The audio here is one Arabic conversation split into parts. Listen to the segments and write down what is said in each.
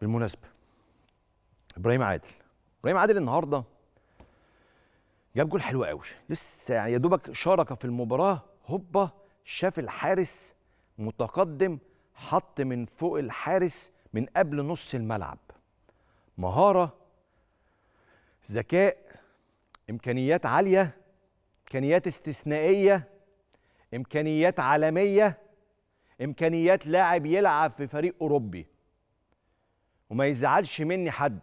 بالمناسبه ابراهيم عادل ابراهيم عادل النهارده جاب جول حلو قوي لسه يعني يا دوبك شارك في المباراه هوبا شاف الحارس متقدم حط من فوق الحارس من قبل نص الملعب مهاره ذكاء امكانيات عاليه امكانيات استثنائيه امكانيات عالميه امكانيات لاعب يلعب في فريق اوروبي وما يزعلش مني حد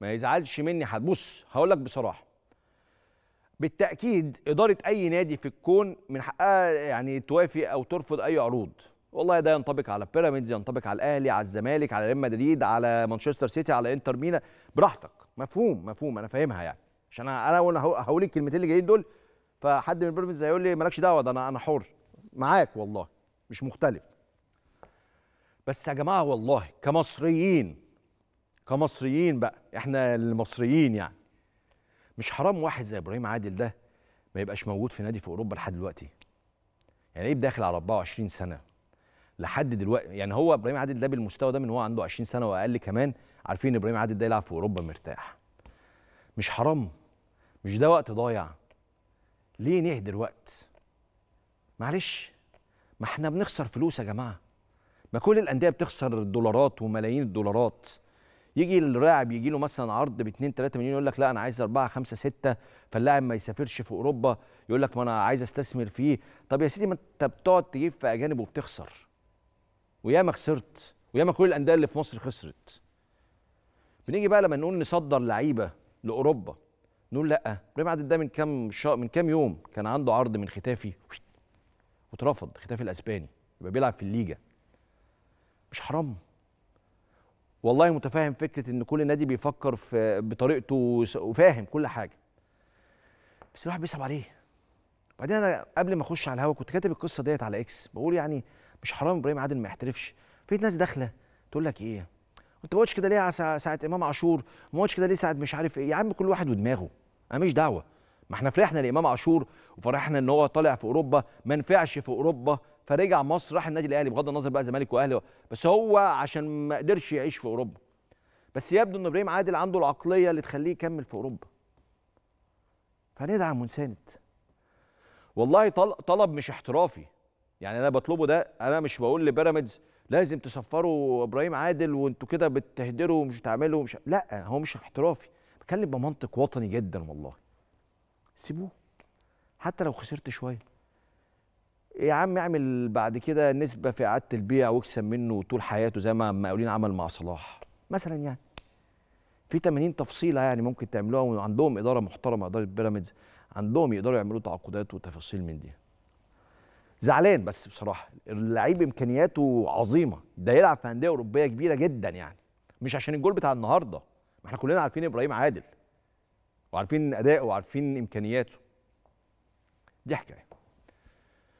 ما يزعلش مني حد بص هقول لك بصراحه بالتاكيد اداره اي نادي في الكون من حقها يعني توافي او ترفض اي عروض والله ده ينطبق على بيراميدز ينطبق على الاهلي على الزمالك على ريال مدريد على مانشستر سيتي على انتر ميلان براحتك مفهوم مفهوم انا فاهمها يعني عشان انا انا هقول الكلمتين اللي جايين دول فحد من بيراميدز هيقول لي مالكش دعوه ده انا انا حر معاك والله مش مختلف بس يا جماعه والله كمصريين كمصريين بقى احنا المصريين يعني مش حرام واحد زي ابراهيم عادل ده ما يبقاش موجود في نادي في اوروبا لحد دلوقتي يعني ايه داخل على 24 سنه لحد دلوقتي يعني هو ابراهيم عادل ده بالمستوى ده من هو عنده 20 سنه واقل كمان عارفين ابراهيم عادل ده يلعب في اوروبا مرتاح مش حرام مش ده وقت ضايع ليه نهدر وقت معلش ما احنا بنخسر فلوس يا جماعه ما كل الانديه بتخسر دولارات وملايين الدولارات يجي اللاعب يجي له مثلا عرض ب 2 3 مليون يقول لك لا انا عايز 4 5 6 فاللاعب ما يسافرش في اوروبا يقول لك ما انا عايز استثمر فيه طب يا سيدي ما انت بتقعد تجيب في اجانب وبتخسر وياما خسرت وياما كل الانديه اللي في مصر خسرت بنيجي بقى لما نقول نصدر لعيبه لاوروبا نقول لا ابراهيم عادل ده من كام شا... من كام يوم كان عنده عرض من ختافي واترفض ختافي الاسباني يبقى بيلعب في الليجا مش حرام والله متفاهم فكره ان كل نادي بيفكر في بطريقته وفاهم كل حاجه بس الواحد بيصعب عليه وبعدين انا قبل ما اخش على الهوا كنت كاتب القصه ديت على اكس بقول يعني مش حرام ابراهيم عادل ما يحترفش في ناس داخله تقول لك ايه انت ما قلتش كده ليه ساعه امام عاشور ما قلتش كده ليه ساعه مش عارف ايه يا عم كل واحد ودماغه انا ماليش دعوه ما احنا فرحنا لامام عاشور وفرحنا ان هو طالع في اوروبا ما نفعش في اوروبا فرجع مصر راح النادي الاهلي بغض النظر بقى زمالك واهلي بس هو عشان ما قدرش يعيش في اوروبا بس يبدو ان ابراهيم عادل عنده العقليه اللي تخليه يكمل في اوروبا فندعم ونساند والله طلب مش احترافي يعني انا بطلبه ده انا مش بقول لبيراميدز لازم تسفروا ابراهيم عادل وانتوا كده بتهدروا ومش تعملوا مش لا هو مش احترافي بتكلم بمنطق وطني جدا والله سيبوه حتى لو خسرت شويه يا عم اعمل بعد كده نسبه في اعاده البيع واكسب منه طول حياته زي ما مقاولين عمل مع صلاح مثلا يعني في 80 تفصيله يعني ممكن تعملوها وعندهم اداره محترمه اداره بيراميدز عندهم يقدروا يعملوا تعاقدات وتفاصيل من دي زعلان بس بصراحه اللعيب امكانياته عظيمه ده يلعب في انديه اوروبيه كبيره جدا يعني مش عشان الجول بتاع النهارده ما احنا كلنا عارفين ابراهيم عادل وعارفين اداؤه وعارفين امكانياته دي حكايه